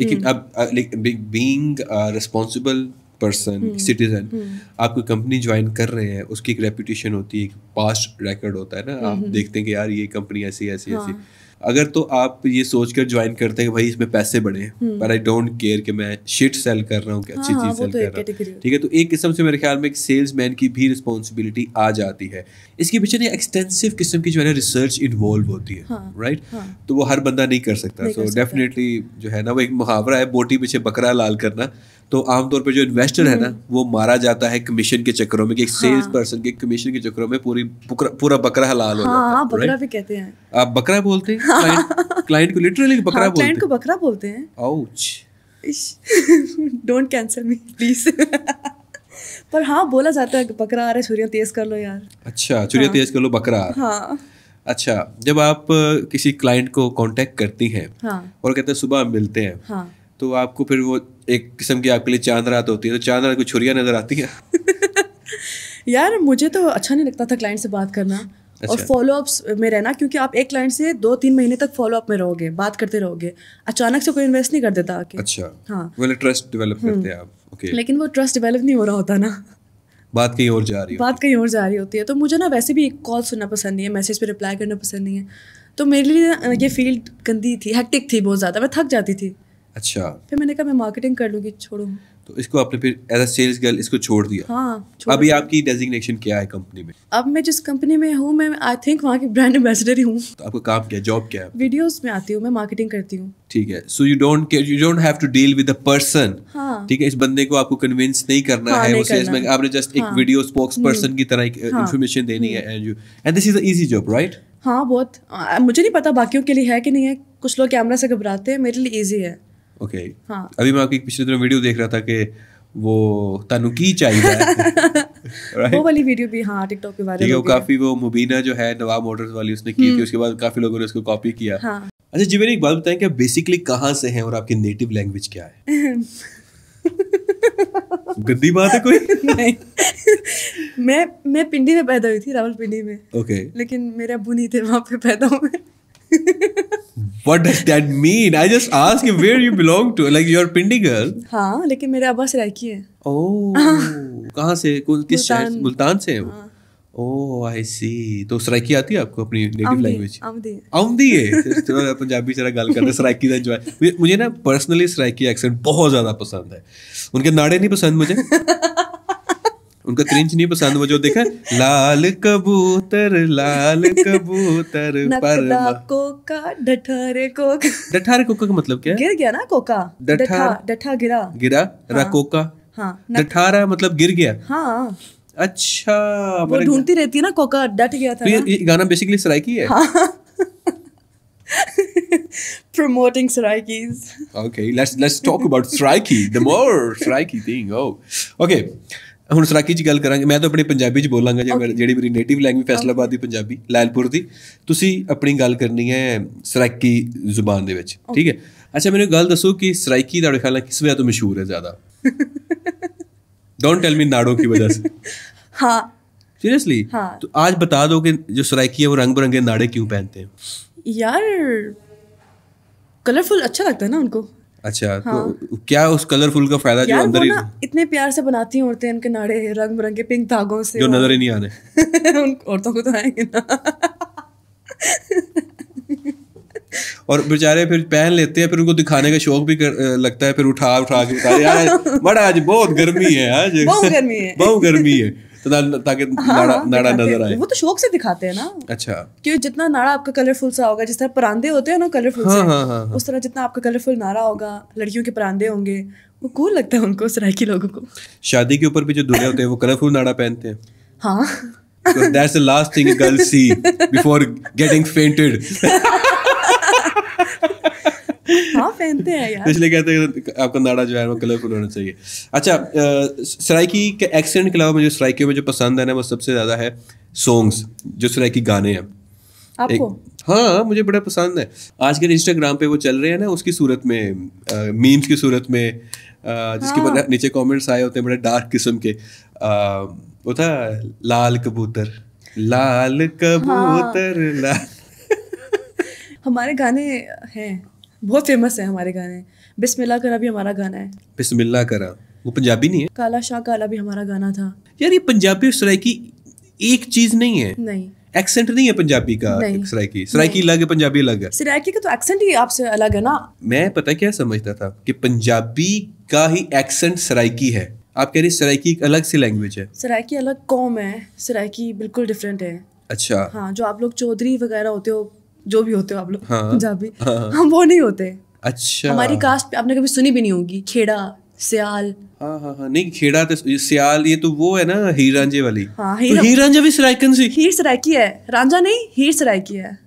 लेकिन हम्म। अब like being responsible person citizen आप कोई कंपनी ज्वाइन कर रहे हैं उसकी एक रेपुटेशन होती है एक पास्ट रिकॉर्ड होता है ना आप हम्म। देखते हैं कि यार ये कंपनी ऐसी ऐसी हाँ. ऐसी अगर तो आप ये सोच कर ज्वाइन करते हैं भाई इसमें पैसे बढ़े पर आई डोंट केयर कि मैं शिट सेल कर रहा हूँ अच्छी हाँ, चीज सेल तो कर रहा हूँ ठीक है तो एक किस्म से मेरे ख्याल में एक सेल्स मैन की भी रिस्पॉन्सिबिलिटी आ जाती है इसके पीछे ना एक्सटेंसिव किस्म की जो है रिसर्च इन्वॉल्व होती है राइट हाँ, हाँ। तो वो हर बंदा नहीं कर सकता सो डेफिनेटली जो है ना वो एक मुहावरा है बोटी पीछे बकरा लाल करना तो आमतौर पर जो इन्वेस्टर है ना हम्म। वो मारा जाता है कमीशन के चक्करों में कि एक सेल्स हाँ। पर्सन के कमीशन के चक्करों में पूरी पूरा बकरा हलाल हो हाँ, जाता है हाँ, बकरा भी कहते हैं आप बकरा बोलते हैं क्लाइंट क्लाइंट को लिटरली बकरा हाँ, बोलते हैं को बकरा बोलते हैं ouch don't cancel me please पर हाँ बोला जाता है बकरा आ रहा है तेज कर लो यार अच्छा छुरिया तेज कर लो बकरा हाँ अच्छा जब आप किसी क्लाइंट को कांटेक्ट करती हैं हाँ। और कहते हैं सुबह मिलते हैं हाँ। तो आपको फिर वो एक किस्म की आपके लिए चांद रात होती है तो चांद रात को छुरिया नज़र आती है यार मुझे तो अच्छा नहीं लगता था क्लाइंट से बात करना अच्छा। और फॉलोअप्स में रहना क्योंकि आप एक क्लाइंट से दो तीन महीने तक फॉलोअप में रहोगे बात करते रहोगे अचानक से कोई इन्वेस्ट नहीं कर देता आके अच्छा हाँ ट्रस्ट हम्म। डेवलप करते हैं आप ओके लेकिन वो ट्रस्ट डेवलप नहीं हो रहा होता ना बात कहीं और जा रही बात कहीं और जा रही होती है तो मुझे ना वैसे भी एक कॉल सुनना पसंद नहीं है मैसेज पे रिप्लाई करना पसंद नहीं है तो मेरे लिए ये फील्ड गंदी थी हेक्टिक थी बहुत ज़्यादा मैं थक जाती थी अच्छा फिर मैंने कहा मैं मार्केटिंग कर लूंगी छोड़ो तो इसको आपने फिर एज अ सेल्स गर्ल इसको छोड़ दिया हाँ छोड़ अभी आपकी डेजिग्नेशन क्या है कंपनी में अब मैं जिस कंपनी में हूँ मैं आई थिंक वहाँ की ब्रांड एम्बेसडर हूँ तो आपका काम क्या है जॉब क्या है वीडियोस में आती हूँ मैं मार्केटिंग करती हूँ ठीक है so you don't you don't have to deal with person ठीक है इस बंदे को आपको कन्विंस नहीं करना हाँ, है नहीं करना। आपने जस्ट एक वीडियो स्पोक्स पर्सन की तरह इन्फॉर्मेशन हाँ, देनी है and you and this is easy job right हाँ बहुत मुझे नहीं पता बाकियों के लिए है कि नहीं है कुछ लोग कैमरा से घबराते हैं मेरे लिए ईजी है ओके हाँ अभी मैं आपकी पिछले दिनों वीडियो देख रहा था कि वो तनु की चाहिए right? वो वाली वीडियो भी हाँ टिकटॉक के पे वायरल हो काफी वो मुबीना जो है नवाब मोटर्स वाली उसने की थी हम्म। उसके बाद काफी लोगों ने उसको कॉपी किया हाँ। अच्छा जी मेरी एक बात बताएं कि आप बेसिकली कहाँ से हैं और आपकी नेटिव लैंग्वेज क्या है गंदी बात है कोई नहीं मैं मैं पिंडी में पैदा हुई थी रावलपिंडी में ओके okay. लेकिन मेरे अबू नहीं थे वहाँ पे पैदा हुए what does that mean? I just ask you where you belong to. Like you are Pindi girl. हाँ लेकिन मेरे अब्बा सरायकी है. Oh कहाँ से किस शहर मुल्तान से हैं वो. Oh, I see. तो सरायकी आती है आपको अपनी native language? आमदी. आमदी है पंजाबी चला गाल करते हैं सरायकी का enjoy. मुझे ना personally सरायकी accent बहुत ज़्यादा पसंद है उनके नाड़े नहीं पसंद मुझे उनका क्रिंच नहीं पसंद वो जो देखा लाल कबूतर लाल कबूतर पर कोका डठारे कोका डठारे कोका का मतलब क्या गिर गया ना कोका डठा डठा गिरा गिरा हाँ, राकोका हाँ डठारा मतलब गिर गया हाँ अच्छा वो ढूंढती रहती है ना कोका डट गया था तो ये गाना बेसिकली सराइकी है हाँ promoting Saraikis. Okay, let's let's talk about Saraiki, the more Saraiki thing. Oh, okay. ਹੁਣ ਸਰਾਕੀ ਚ ਗੱਲ ਕਰਾਂਗੇ ਮੈਂ ਤਾਂ ਆਪਣੀ ਪੰਜਾਬੀ ਚ ਬੋਲਾਂਗਾ ਜੇ ਜਿਹੜੀ ਮੇਰੀ ਨੇਟਿਵ ਲੈਂਗੁਏਜ ਫੈਸਲਾਬਾਦ ਦੀ ਪੰਜਾਬੀ ਲਾਲਪੁਰ ਦੀ ਤੁਸੀਂ ਆਪਣੀ ਗੱਲ ਕਰਨੀ ਹੈ ਸਰਾਕੀ ਜ਼ੁਬਾਨ ਦੇ ਵਿੱਚ ਠੀਕ ਹੈ ਅੱਛਾ ਮੈਨੂੰ ਗੱਲ ਦੱਸੋ ਕਿ ਸਰਾਕੀ ਦਾ ਖਿਆਲ ਕਿਸ ਵਜ੍ਹਾ ਤੋਂ ਮਸ਼ਹੂਰ ਹੈ ਜ਼ਿਆਦਾ डोंट टेल मी नाड़ों की वजह से हाँ सीरियसली हाँ तो आज बता दो कि जो सरायकी है वो रंग बिरंगे नाड़े क्यों पहनते हैं यार कलरफुल अच्छा लगता है ना उनको अच्छा तो हाँ। तो क्या उस कलरफुल का फायदा जो अंदर ही इतने प्यार से बनाती हैं औरतें उनके नाड़े रंग बिरंगे पिंक धागों से जो नजर ही नहीं आने उन औरतों को तो आएंगे ना और बेचारे फिर पहन लेते हैं फिर उनको दिखाने का शौक भी कर, लगता है फिर उठा उठा के बड़ा आज बहुत गर्मी है आज बहुत गर्मी है बहुत गर्मी है तो ताकि हाँ, नाड़ा, हाँ, नाड़ा नजर आए वो तो शौक से दिखाते हैं ना अच्छा कि जितना नाड़ा आपका कलरफुल सा होगा जिस तरह परांदे होते हैं ना कलरफुल हाँ, हाँ, हाँ, हाँ, उस तरह जितना आपका कलरफुल नारा होगा लड़कियों के परांदे होंगे वो कूल लगता है उनको उस तरह के लोगों को शादी के ऊपर भी जो दूल्हे होते हैं वो कलरफुल नाड़ा पहनते हैं हाँ that's the last thing a girl see before getting हाँ पहनते हैं यार इसलिए कहते हैं आपका नाड़ा जो है वो कलरफुल होना चाहिए अच्छा सराइकी के के अलावा मुझे सराइकियों में जो पसंद है ना वो सबसे ज़्यादा है सॉन्ग्स जो सराइकी गाने हैं आपको हाँ मुझे बड़ा पसंद है आजकल इंस्टाग्राम पे वो चल रहे हैं ना उसकी सूरत में मीम्स की सूरत में जिसके हाँ। नीचे कमेंट्स आए होते हैं बड़े डार्क किस्म के वो था लाल कबूतर लाल हाँ। कबूतर लाल हमारे गाने हैं बहुत फेमस है हमारे गाने बिस्मिल्लाह करा भी हमारा गाना है बिस्मिल्लाह करा वो पंजाबी नहीं है काला शाह काला भी हमारा गाना था यार ये पंजाबी और सराइकी एक चीज नहीं है नहीं एक्सेंट नहीं है पंजाबी का सराइकी सराइकी अलग है पंजाबी अलग है सराइकी का तो एक्सेंट ही आपसे अलग है ना मैं पता क्या समझता था कि पंजाबी का ही एक्सेंट सराइकी है आप कह रही सराइकी एक अलग सी लैंग्वेज है सराइकी अलग कौम है सराइकी बिल्कुल डिफरेंट है अच्छा हाँ जो आप लोग चौधरी वगैरह होते हो जो भी होते हो आप लोग हाँ। पंजाबी हाँ, हाँ। हम वो नहीं होते अच्छा हमारी कास्ट आपने कभी सुनी भी नहीं होगी खेड़ा सियाल हाँ हाँ हाँ नहीं खेड़ा तो सियाल ये तो वो है ना हीर रांझे वाली हाँ हीर रांझा तो भी सरायकन सी हीर सरायकी है रांझा नहीं हीर सरायकी है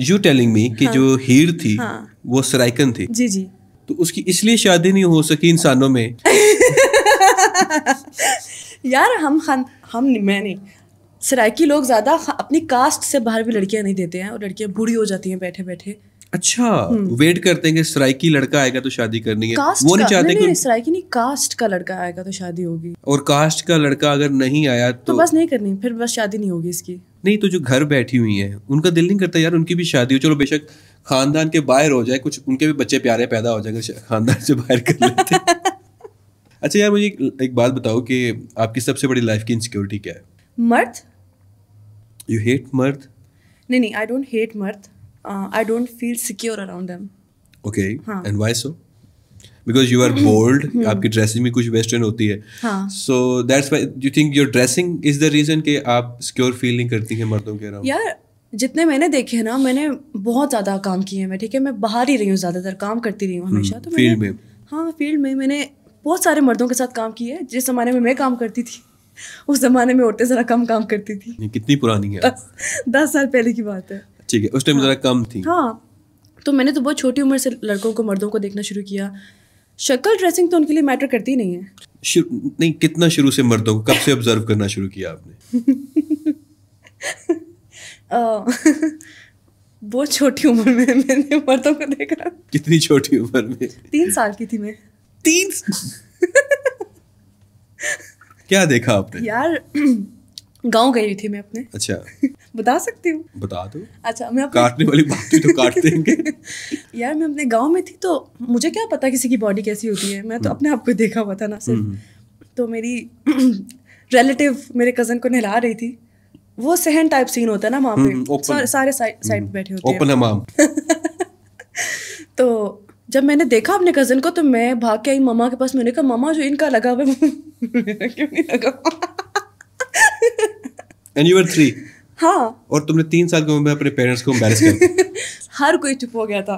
यू टेलिंग मी कि जो हीर थी हाँ, वो सरायकन थी जी जी तो उसकी इसलिए शादी नहीं हो सकी इंसानों में यार हम खान हम मैं नहीं सरायकी लोग ज़्यादा अपनी कास्ट से बाहर भी लड़कियां नहीं देते हैं और लड़कियां बूढ़ी हो जाती हैं बैठे बैठे अच्छा वेट हम्म। करते हैं कि सरायकी लड़का आएगा तो शादी करनी है वो नहीं चाहते नहीं, नहीं, सरायकी नहीं कास्ट का लड़का आएगा तो शादी होगी और कास्ट का लड़का अगर नहीं आया तो, तो बस नहीं करनी फिर बस शादी नहीं होगी इसकी नहीं तो जो घर बैठी हुई है उनका दिल नहीं करता यार उनकी भी शादी हो चलो बेशक खानदान के बाहर हो जाए कुछ उनके भी बच्चे प्यारे पैदा हो जाएंगे खानदान से बाहर कर लेते अच्छा यार मुझे एक बात बताओ कि आपकी सबसे बड़ी लाइफ की इनसिक्योरिटी क्या है मर्द यू हेट मर्द? नहीं नहीं आई डोंट हेट मर्द I don't feel secure around them okay and why so because you are bold आपकी ड्रेसिंग में कुछ वेस्टर्न होती है so that's why you think your dressing is the reason कि आप सिक्योर फील नहीं करती हैं मर्दों के अराउंड यार जितने मैंने देखे हैं ना मैंने बहुत ज़्यादा काम किए हैं मैं ठीक है मैं बाहर ही रही हूँ ज़्यादातर काम करती रही हूँ hmm, हमेशा तो फील्ड में हाँ फील्ड में मैंने बहुत सारे मर्दों के साथ काम किए हैं जिस ज़माने में मैं काम करती थी उस जमाने में औरतें जरा कम काम करती थी कितनी पुरानी है दस, दस साल पहले की बात है ठीक है उस टाइम हाँ। जरा कम थी हाँ तो मैंने तो बहुत छोटी उम्र से लड़कों को मर्दों को देखना शुरू किया शक्ल ड्रेसिंग तो उनके लिए मैटर करती नहीं है नहीं कितना शुरू से मर्दों को कब से ऑब्जर्व करना शुरू किया आपने बहुत छोटी उम्र में मैंने मर्दों को देखा कितनी छोटी उम्र में तीन साल की थी मैं तीन क्या देखा आपने यार गांव गई हुई थी मैं अपने अच्छा बता सकती हूँ बता दो अच्छा मैं अपने... काटने वाली बात तो काट देंगे यार मैं अपने गांव में थी तो मुझे क्या पता किसी की बॉडी कैसी होती है मैं तो हम्म। अपने आप को देखा हुआ था ना सिर्फ हम्म। तो मेरी रिलेटिव मेरे कजन को नहला रही थी वो सहन टाइप सीन होता है ना वहाँ पे हम्म, सारे साइड पे बैठे होते हैं ओपन है तो जब मैंने देखा अपने कज़न को तो मैं भाग के आई मामा के पास मैंने कहा मामा जो इनका लगा हुआ क्यों नहीं लगा एंड यू आर थ्री हाँ और तुमने तीन साल की उम्र में अपने पेरेंट्स को एम्बेरस कर हर कोई चुप हो गया था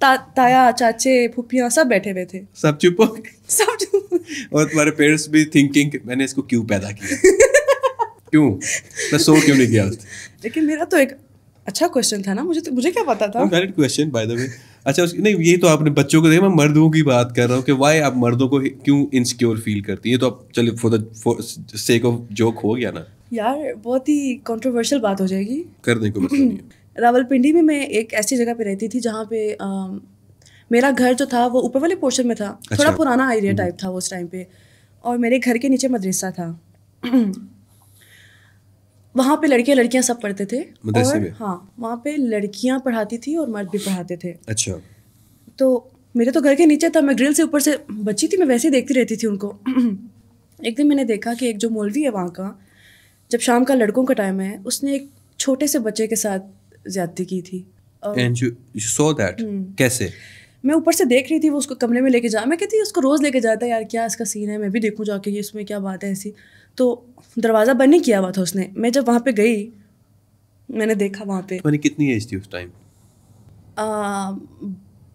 ता, ताया चाचे फूफिया सब बैठे हुए थे सब चुप हो सब चुप और तुम्हारे पेरेंट्स भी थिंकिंग मैंने इसको क्यों पैदा किया क्यों मैं सो क्यों नहीं गया लेकिन मेरा तो एक अच्छा क्वेश्चन था ना मुझे तो मुझे क्या पता था valid question by the way अच्छा उसकी नहीं ये तो आपने बच्चों को देखा मैं मर्दों की बात कर रहा हूँ कि वाई आप मर्दों को क्यों इनसिक्योर फील करती है तो आप चलिए for the sake of joke हो गया ना यार बहुत ही कंट्रोवर्शियल बात हो जाएगी करने को मतलब नहीं रावलपिंडी में मैं एक ऐसी जगह पे रहती थी जहाँ पे आ, मेरा घर जो था वो ऊपर वाले पोर्शन में था अच्छा। थोड़ा पुराना एरिया टाइप हम्म। था उस टाइम पे और मेरे घर के नीचे मदरसा था हम्म। वहाँ पे लड़के लड़कियाँ सब पढ़ते थे मदरसे में हाँ वहाँ पे लड़कियाँ पढ़ाती थी और मर्द भी पढ़ाते थे अच्छा तो मेरे तो घर के नीचे था मैं ग्रिल से ऊपर से बच्ची थी मैं वैसे ही देखती रहती थी उनको एक दिन मैंने देखा कि एक जो मौलवी है वहाँ का जब शाम का लड़कों का टाइम है उसने एक छोटे से बच्चे के साथ ज्यादती की थी हम्म। कैसे मैं ऊपर से देख रही थी वो उसको कमरे में लेके जा मैं कहती उसको रोज़ लेके जाता है यार क्या इसका सीन है मैं भी देखूँ जाके इसमें क्या बात है ऐसी तो दरवाज़ा बंद ही किया हुआ था उसने मैं जब वहाँ पे गई मैंने देखा वहाँ पे मैंने कितनी एज थी उस टाइम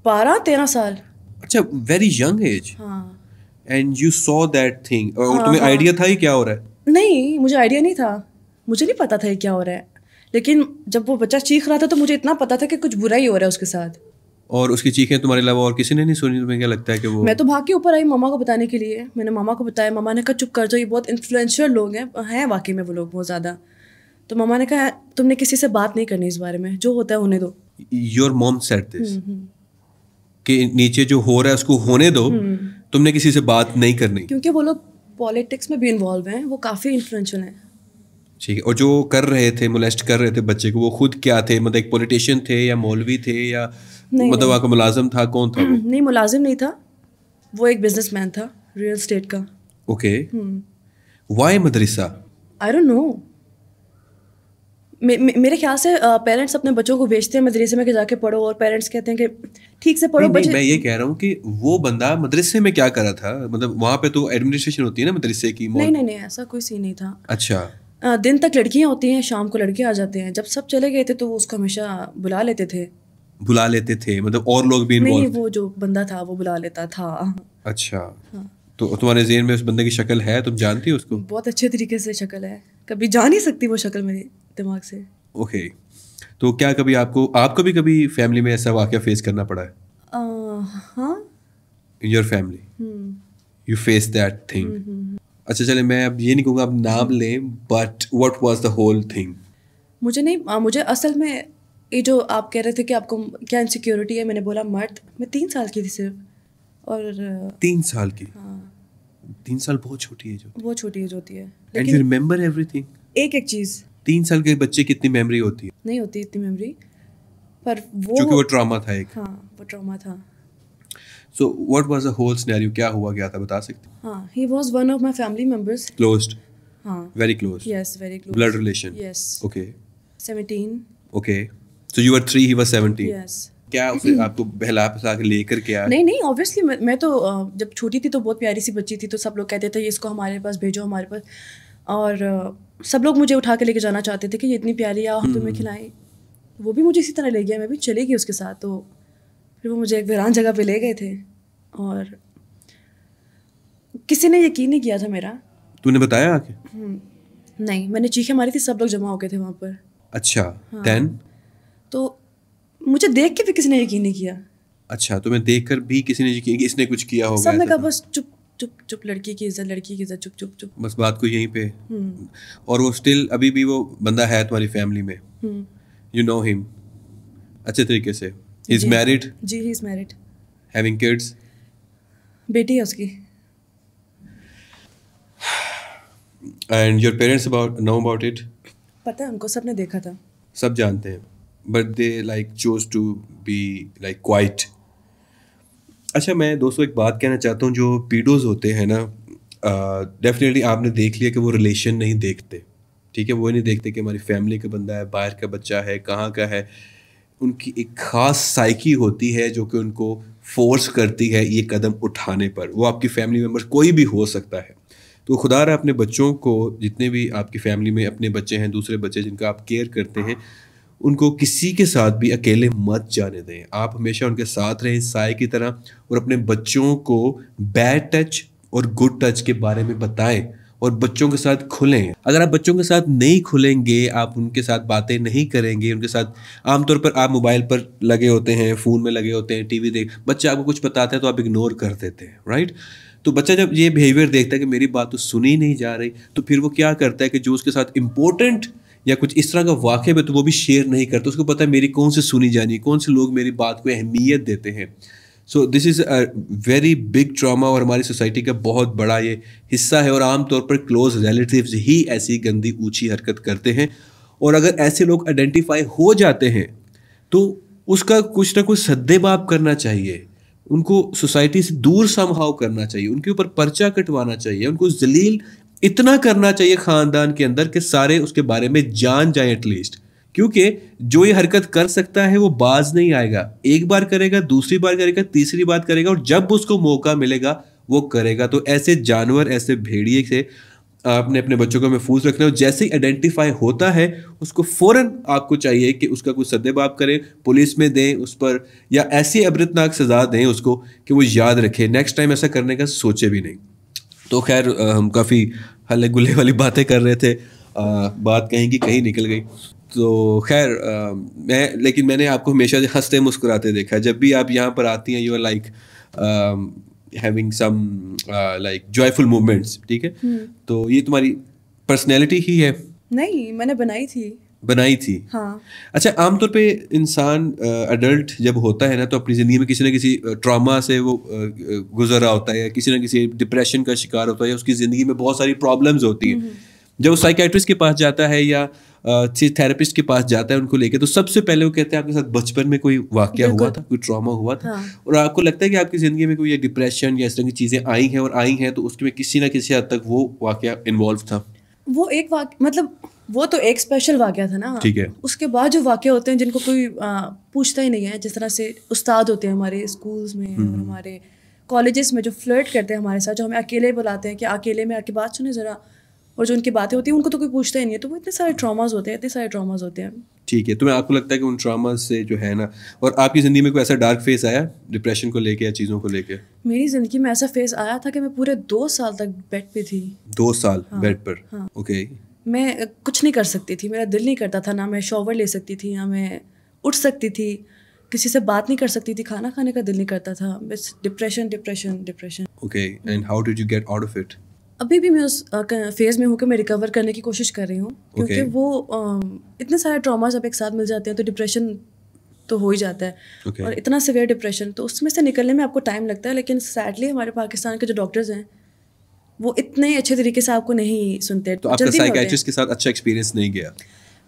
बारह तेरह साल अच्छा very young age and you saw that thing और हाँ, तुम्हें आइडिया हाँ। था ही क्या हो रहा है नहीं मुझे आइडिया नहीं था मुझे नहीं पता था ये क्या हो रहा है लेकिन जब वो बच्चा चीख रहा था तो मुझे इतना पता था कि कुछ बुरा ही हो रहा है उसके साथ और उसकी चीखें तुम्हारे अलावा और किसी ने नहीं सुनी तुम्हें क्या लगता है कि वो मैं तो भाग के ऊपर आई मामा को बताने के लिए मैंने मामा को बताया मामा ने कहा चुप कर जाओ ये बहुत इन्फ्लुएंशियल लोग हैं हैं वाकई में वो लोग बहुत ज़्यादा तो मामा ने कहा तुमने किसी से बात नहीं करनी इस बारे में जो होता है होने दो योर मोम सेट दिस कि नीचे जो हो रहा है उसको होने दो हम्म। तुमने किसी से बात नहीं करनी क्योंकि वो लोग पॉलिटिक्स में भी इन्वॉल्व हैं वो काफ़ी इन्फ्लुएंशियल हैं ठीक है और जो कर रहे थे मोलेस्ट कर रहे थे बच्चे को वो खुद क्या थे मतलब एक पॉलिटिशियन थे या मौलवी थे या मतलब आपका मुलाजिम था कौन था नहीं मुलाजिम नहीं था वो एक बिजनेसमैन था रियल स्टेट का ओके वाई हम्म। मदरसा आई डोंट नो मे, मेरे ख्याल से पेरेंट्स अपने बच्चों को भेजते हैं मदरसे में के जाके पढ़ो और पेरेंट्स कहते हैं कि ठीक से पढ़ो बच्चे मैं ये कह रहा हूँ कि वो बंदा मदरसे में क्या कर रहा था मतलब वहाँ पे तो एडमिनिस्ट्रेशन होती है ना मदरसे की नहीं नहीं नहीं ऐसा कोई सीन नहीं था अच्छा दिन तक लड़कियाँ होती हैं शाम को लड़के आ जाते हैं जब सब चले गए थे तो वो उसको हमेशा बुला लेते थे बुला लेते थे मतलब और लोग भी नहीं वो जो बंदा था वो बुला लेता था अच्छा हाँ। तो तुम्हारे जेन में उस बंदे की शक्ल है तुम जानती हो उसको बहुत अच्छे तरीके से शक्ल है कभी जा नहीं सकती वो शक्ल मेरे दिमाग से ओके तो क्या कभी आपको आपको भी कभी फैमिली में ऐसा वाक्य फेस करना पड़ा है in your family you face that thing अच्छा चले मैं अब ये नहीं कहूँगा आप नाम हम्म। लें but what was the whole thing मुझे नहीं मुझे असल में ये जो आप कह रहे थे कि आपको क्या इनसिक्योरिटी है मैंने बोला मर्द मैं तीन साल की थी सिर्फ और तीन साल की हाँ तीन साल बहुत छोटी है जो है बहुत छोटी जो होती है एंड यू रिमेंबर एवरीथिंग एक एक चीज तीन साल के बच्चे की इतनी मेमोरी होती है नहीं होती इतनी मेमोरी पर वो क्योंकि वो ट्रॉमा था एक हाँ वो ट्रॉमा था so what was the whole scenario क्या हुआ क्या था बता सकते हाँ he was one of my family members closed हाँ very close yes very close blood relation yes okay 17 okay okay. So you are three he was 17 yes क्या उसे आपको बहला फसा के लेकर के आया नहीं नहीं ऑब्वियसली मैं, मैं तो जब छोटी थी तो बहुत प्यारी सी बच्ची थी तो सब लोग कहते थे इसको हमारे पास भेजो हमारे पास और सब लोग मुझे उठा के लेके जाना चाहते थे कि ये इतनी प्यारी है हम हम्म। तुम्हें खिलाएं वो भी मुझे इसी तरह ले गया मैं भी चली गई उसके साथ तो फिर वो मुझे एक वीरान जगह पे ले गए थे और किसी ने यकीन नहीं किया था मेरा तूने बताया आके हम्म, नहीं मैंने चीखे मारी थी सब लोग जमा हो गए थे वहाँ पर अच्छा देन हाँ, तो मुझे देख के भी किसी ने यकीन नहीं किया अच्छा तो मैं देख कर भी किसी ने यकीन कि इसने कुछ किया होगा सब कहा बस चुप चुप चुप लड़की की इज्जत लड़की की इज्जत चुप चुप चुप बस बात को यहीं पे हम्म। और वो स्टिल अभी भी वो बंदा है तुम्हारी फैमिली में यू नो हिम अच्छे तरीके से ही इज मैरिड जी he is married having kids बेटी है उसकी and your parents about know about it पता है उनको सबने देखा था सब जानते हैं but they like choose to be like quite अच्छा मैं दोस्तों एक बात कहना चाहता हूँ जो पीडोज होते हैं ना डेफिनेटली uh, आपने देख लिया कि वो रिलेशन नहीं देखते ठीक है वो नहीं देखते कि हमारी फैमिली का बंदा है बाहर का बच्चा है कहाँ का है उनकी एक ख़ास साइकी होती है जो कि उनको फोर्स करती है ये कदम उठाने पर वो आपकी फैमिली मेम्बर कोई भी हो सकता है तो खुदा रहा अपने बच्चों को जितने भी आपकी फैमिली में अपने बच्चे हैं दूसरे बच्चे जिनका आप केयर करते हैं उनको किसी के साथ भी अकेले मत जाने दें आप हमेशा उनके साथ रहें साय की तरह और अपने बच्चों को बैड टच और गुड टच के बारे में बताएं और बच्चों के साथ खुलें अगर आप बच्चों के साथ नहीं खुलेंगे आप उनके साथ बातें नहीं करेंगे उनके साथ आमतौर पर आप मोबाइल पर लगे होते हैं फ़ोन में लगे होते हैं टीवी देख बच्चा आपको कुछ बताता है तो आप इग्नोर कर देते हैं राइट तो बच्चा जब ये बिहेवियर देखता है कि मेरी बात तो सुनी नहीं जा रही तो फिर वो क्या करता है कि जो उसके साथ इंपॉर्टेंट या कुछ इस तरह का वाक़ है तो वो भी शेयर नहीं करता उसको पता है मेरी कौन से सुनी जानी कौन से लोग मेरी बात को अहमियत देते हैं so this is a very big trauma और हमारी सोसाइटी का बहुत बड़ा ये हिस्सा है और आमतौर पर क्लोज रिलेटिव ही ऐसी गंदी ऊँची हरकत करते हैं और अगर ऐसे लोग आइडेंटिफाई हो जाते हैं तो उसका कुछ ना कुछ सद्देबाप करना चाहिए उनको सोसाइटी से दूर संभाव करना चाहिए उनके ऊपर पर्चा कटवाना चाहिए उनको जलील इतना करना चाहिए ख़ानदान के अंदर कि सारे उसके बारे में जान जाए एटलीस्ट क्योंकि जो ये हरकत कर सकता है वो बाज नहीं आएगा एक बार करेगा दूसरी बार करेगा तीसरी बार करेगा और जब उसको मौका मिलेगा वो करेगा तो ऐसे जानवर ऐसे भेड़िए से आपने अपने बच्चों को महफूज रखना और जैसे ही आइडेंटिफाई होता है उसको फ़ौर आपको चाहिए कि उसका कुछ सदेबाप करें पुलिस में दें उस पर या ऐसी अबरतनाक सज़ा दें उसको कि वो याद रखे नेक्स्ट टाइम ऐसा करने का सोचे भी नहीं तो खैर हम काफ़ी हल्ले गुल्ले वाली बातें कर रहे थे आ, बात कहीं की कहीं निकल गई तो खैर मैं लेकिन मैंने आपको हमेशा हंसते मुस्कुराते देखा जब भी आप यहाँ पर आती हैं you are like having some like joyful moments ठीक है हम्म। तो ये तुम्हारी पर्सनैलिटी ही है नहीं मैंने बनाई थी बनाई थी हाँ अच्छा आमतौर पे इंसान अडल्ट जब होता है ना तो अपनी ज़िंदगी में किसी ना किसी ट्रॉमा से वो गुजर रहा होता है या किसी ना किसी डिप्रेशन का शिकार होता है या उसकी ज़िंदगी में बहुत सारी प्रॉब्लम्स होती है हम्म। जब वो साइकेट्रिस्ट के पास जाता है या थेरेपिस्ट के पास जाता है उनको लेके तो सबसे पहले वो कहते हैं आपके साथ बचपन में कोई वाक्य हुआ था कोई ट्रॉमा हुआ था हाँ। और आपको लगता है कि आपकी ज़िंदगी में कोई ये डिप्रेशन या इस तरह की चीज़ें आई हैं और आई हैं तो उसमें किसी ना किसी हद तक वो वाक्य इन्वॉल्व था वो एक वाक्य मतलब वो तो एक स्पेशल वाक्य था ना ठीक है उसके बाद जो वाक्य होते हैं जिनको कोई आ, पूछता ही नहीं है जिस तरह से उस्ताद होते हैं हमारे स्कूल्स में और हम्म। हमारे कॉलेजेस में जो फ्लर्ट करते हैं हमारे साथ जो हमें अकेले बुलाते हैं कि अकेले में आके बात सुने ज़रा और जो उनकी बातें होती हैं उनको तो कोई पूछता ही नहीं है तो वो इतने सारे ट्रामाज होते हैं इतने सारे ट्रामाज होते हैं ठीक है तुम्हें आपको लगता है कि उन ट्रामाज से जो है ना और आपकी ज़िंदगी में कोई ऐसा डार्क फेस आया डिप्रेशन को लेके या चीज़ों को लेके मेरी ज़िंदगी में ऐसा फेस आया था कि मैं पूरे दो साल तक बेड पे थी दो साल बेड हाँ, पर ओके हाँ। मैं कुछ नहीं कर सकती थी मेरा दिल नहीं करता था ना मैं शॉवर ले सकती थी ना मैं उठ सकती थी किसी से बात नहीं कर सकती थी खाना खाने का दिल नहीं करता था बस depression depression depression okay and how did you get out of it अभी भी मैं उस फेज़ में हूँ कि मैं रिकवर करने की कोशिश कर रही हूँ okay. क्योंकि वो इतने सारे ट्रॉमाज अब एक साथ मिल जाते हैं तो डिप्रेशन तो हो ही जाता है okay. और इतना सिवियर डिप्रेशन तो उसमें से निकलने में आपको टाइम लगता है लेकिन सैडली हमारे पाकिस्तान के जो डॉक्टर्स हैं वो इतने अच्छे तरीके से आपको नहीं सुनते तो आपका के साथ अच्छा एक्सपीरियंस नहीं गया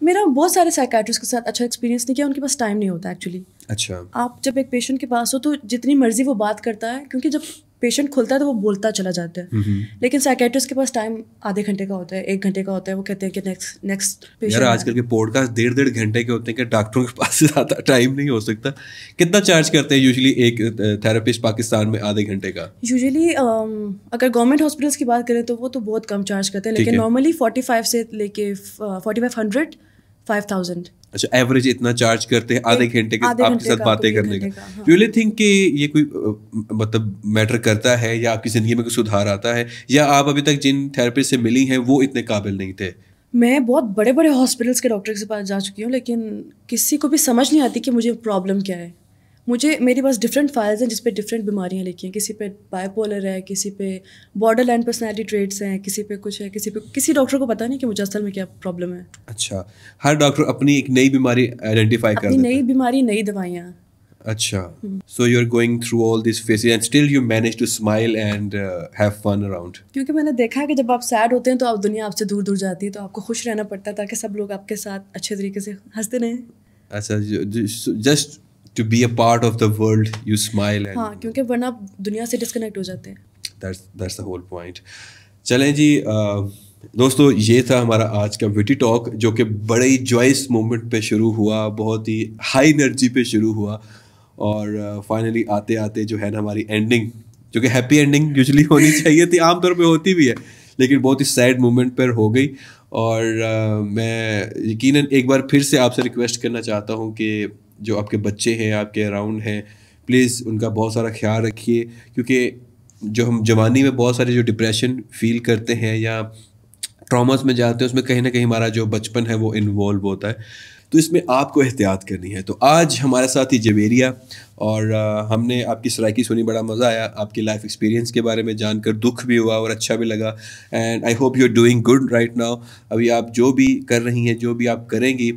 मेरा बहुत सारे साइकेट्रिस्ट के साथ अच्छा एक्सपीरियंस नहीं किया उनके पास टाइम नहीं होता एक्चुअली अच्छा आप जब एक पेशेंट के पास हो तो जितनी मर्जी वो बात करता है क्योंकि जब पेशेंट खुलता है तो वो बोलता चला जाता है लेकिन साइकेट्रिस्ट के पास टाइम आधे घंटे का होता है एक घंटे का होता है वो कहते हैं कि नेक्स्ट नेक्स्ट पेशेंट यार आजकल के पॉडकास्ट डेढ़ डेढ़ घंटे के होते हैं कि डॉक्टरों के पास ज़्यादा टाइम नहीं हो सकता कितना चार्ज करते हैं यूजली एक थेरेपिस्ट पाकिस्तान में आधे घंटे का यूजली um, अगर गवर्नमेंट हॉस्पिटल्स की बात करें तो वो तो बहुत कम चार्ज करते हैं लेकिन नॉर्मली फोर्टी से लेके फोर्टी फाइव थाउजेंड अच्छा एवरेज इतना चार्ज करते हैं आधे घंटे के आपके साथ बातें करने का यू रियली थिंक कि ये कोई मतलब मैटर करता है या आपकी ज़िंदगी में कोई सुधार आता है या आप अभी तक जिन थेरेपिस्ट से मिली हैं वो इतने काबिल नहीं थे मैं बहुत बड़े बड़े हॉस्पिटल्स के डॉक्टर के पास जा चुकी हूँ लेकिन किसी को भी समझ नहीं आती कि मुझे प्रॉब्लम क्या है मुझे मेरे पास डिफरेंट फाइल्स हैं जिस पे डिफरेंट बीमारियाँ लिखी हैं किसी पे बायपोलर है किसी पे बॉर्डर लाइन पर्सनैलिटी ट्रेड्स हैं किसी पे कुछ है किसी पे किसी डॉक्टर को पता नहीं कि मुझे असल में क्या प्रॉब्लम है अच्छा हर डॉक्टर अपनी एक नई बीमारी आइडेंटिफाई कर नई बीमारी नई दवाइयाँ अच्छा so you are going through all this phases and still you manage to smile and have fun around क्योंकि मैंने देखा है कि जब आप सैड होते हैं तो आप दुनिया आपसे दूर दूर जाती है तो आपको खुश रहना पड़ता है ताकि सब लोग आपके साथ अच्छे तरीके से हंसते रहें अच्छा just to be a part of the world you smile हाँ क्योंकि वरना दुनिया से डिस्कनेक्ट हो जाते हैं दैट्स द होल पॉइंट चलें जी दोस्तों ये था हमारा आज का ब्यूटी टॉक जो कि बड़े ही जॉयस मोमेंट पे शुरू हुआ बहुत ही हाई एनर्जी पे शुरू हुआ और फाइनली आते आते जो है ना हमारी एंडिंग जो कि हैप्पी एंडिंग यूजली होनी चाहिए थी आमतौर पर होती भी है लेकिन बहुत ही सैड मोमेंट पर हो गई और uh, मैं यकीनन एक बार फिर से आपसे रिक्वेस्ट करना चाहता हूँ कि जो आपके बच्चे हैं आपके अराउंड हैं प्लीज़ उनका बहुत सारा ख्याल रखिए क्योंकि जो हम जवानी में बहुत सारे जो डिप्रेशन फील करते हैं या ट्रॉमास में जाते हैं उसमें कहीं ना कहीं हमारा जो बचपन है वो इन्वॉल्व होता है तो इसमें आपको एहतियात करनी है तो आज हमारे साथ ही जवेरिया और हमने आपकी सराकी सुनी बड़ा मज़ा आया आपकी लाइफ एक्सपीरियंस के बारे में जानकर दुख भी हुआ और अच्छा भी लगा and I hope you are doing good right now अभी आप जो भी कर रही हैं जो भी आप करेंगी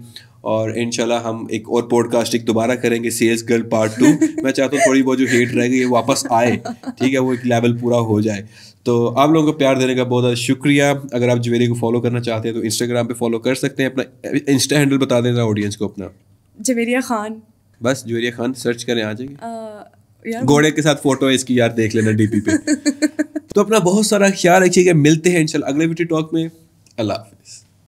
और इनशाला हम एक और पॉडकास्ट एक दोबारा करेंगे सेल्स गर्ल पार्ट टू मैं चाहता हूँ थोड़ी बहुत जो हेट रह गई वापस आए ठीक है वो एक लेवल पूरा हो जाए तो आप लोगों को प्यार देने का बहुत ज़्यादा शुक्रिया अगर आप ज्वेरी को फॉलो करना चाहते हैं तो इंस्टाग्राम पे फॉलो कर सकते हैं अपना इंस्टा हैंडल बता देना ऑडियंस को अपना जवेरिया खान बस जवेरिया खान सर्च करें आ जाएगी घोड़े के साथ फोटो है इसकी यार देख लेना डीपी पे तो अपना बहुत सारा ख्याल रखिएगा मिलते हैं इंशाल्लाह अगले वीडियो टॉक में अल्लाह हाफिज़